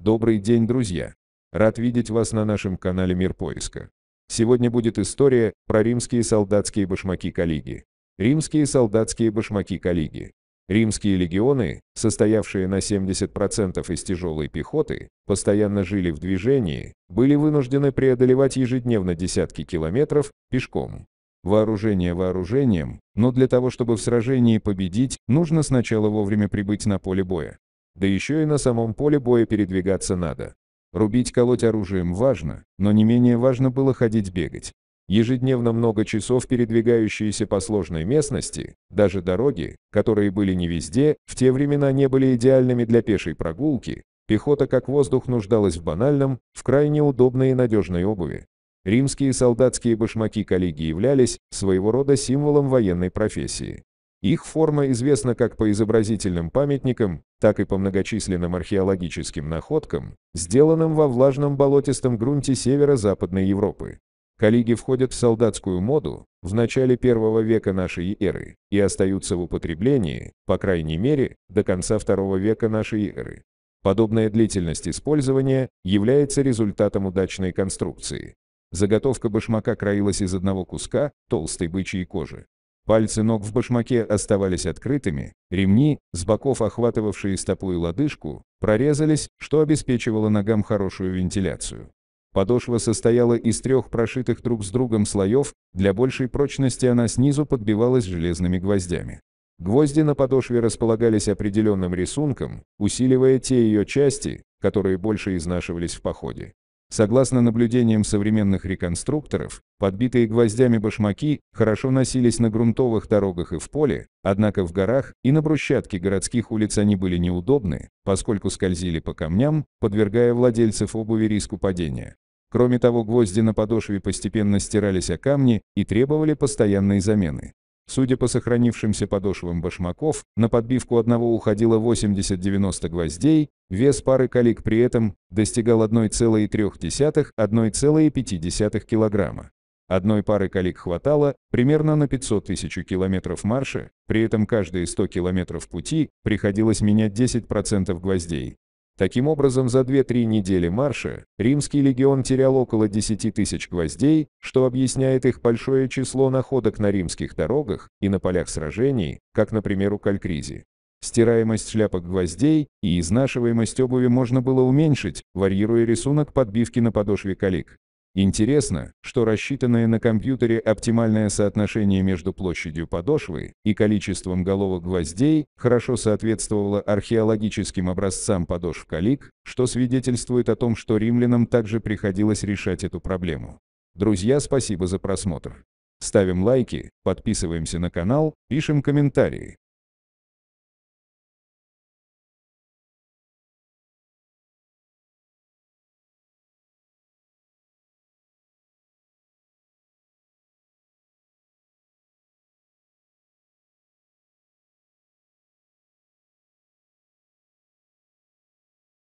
Добрый день, друзья! Рад видеть вас на нашем канале Мир Поиска. Сегодня будет история про римские солдатские башмаки коллеги. Римские солдатские башмаки коллеги. Римские легионы, состоявшие на 70% из тяжелой пехоты, постоянно жили в движении, были вынуждены преодолевать ежедневно десятки километров пешком. Вооружение вооружением, но для того, чтобы в сражении победить, нужно сначала вовремя прибыть на поле боя. Да еще и на самом поле боя передвигаться надо. Рубить колоть оружием важно, но не менее важно было ходить бегать. Ежедневно много часов передвигающиеся по сложной местности, даже дороги, которые были не везде, в те времена не были идеальными для пешей прогулки, пехота как воздух нуждалась в банальном, в крайне удобной и надежной обуви. Римские солдатские башмаки коллеги являлись своего рода символом военной профессии. Их форма известна как по изобразительным памятникам, так и по многочисленным археологическим находкам, сделанным во влажном болотистом грунте северо-западной Европы. Калиги входят в солдатскую моду в начале первого века нашей эры и остаются в употреблении, по крайней мере, до конца второго века нашей эры. Подобная длительность использования является результатом удачной конструкции. Заготовка башмака краилась из одного куска толстой бычьей кожи. Пальцы ног в башмаке оставались открытыми, ремни, с боков охватывавшие стопу и лодыжку, прорезались, что обеспечивало ногам хорошую вентиляцию. Подошва состояла из трех прошитых друг с другом слоев, для большей прочности она снизу подбивалась железными гвоздями. Гвозди на подошве располагались определенным рисунком, усиливая те ее части, которые больше изнашивались в походе. Согласно наблюдениям современных реконструкторов, подбитые гвоздями башмаки хорошо носились на грунтовых дорогах и в поле, однако в горах и на брусчатке городских улиц они были неудобны, поскольку скользили по камням, подвергая владельцев обуви риску падения. Кроме того, гвозди на подошве постепенно стирались о камни и требовали постоянной замены. Судя по сохранившимся подошвам башмаков, на подбивку одного уходило 80-90 гвоздей, вес пары калик при этом достигал 1,3-1,5 килограмма. Одной пары калик хватало примерно на 500 тысяч километров марша, при этом каждые 100 километров пути приходилось менять 10% гвоздей. Таким образом, за 2-3 недели марша римский легион терял около 10 тысяч гвоздей, что объясняет их большое число находок на римских дорогах и на полях сражений, как, например, у Калькризи. Стираемость шляпок гвоздей и изнашиваемость обуви можно было уменьшить, варьируя рисунок подбивки на подошве калик. Интересно, что рассчитанное на компьютере оптимальное соотношение между площадью подошвы и количеством головок гвоздей хорошо соответствовало археологическим образцам подошв калик, что свидетельствует о том, что римлянам также приходилось решать эту проблему. Друзья, спасибо за просмотр. Ставим лайки, подписываемся на канал, пишем комментарии.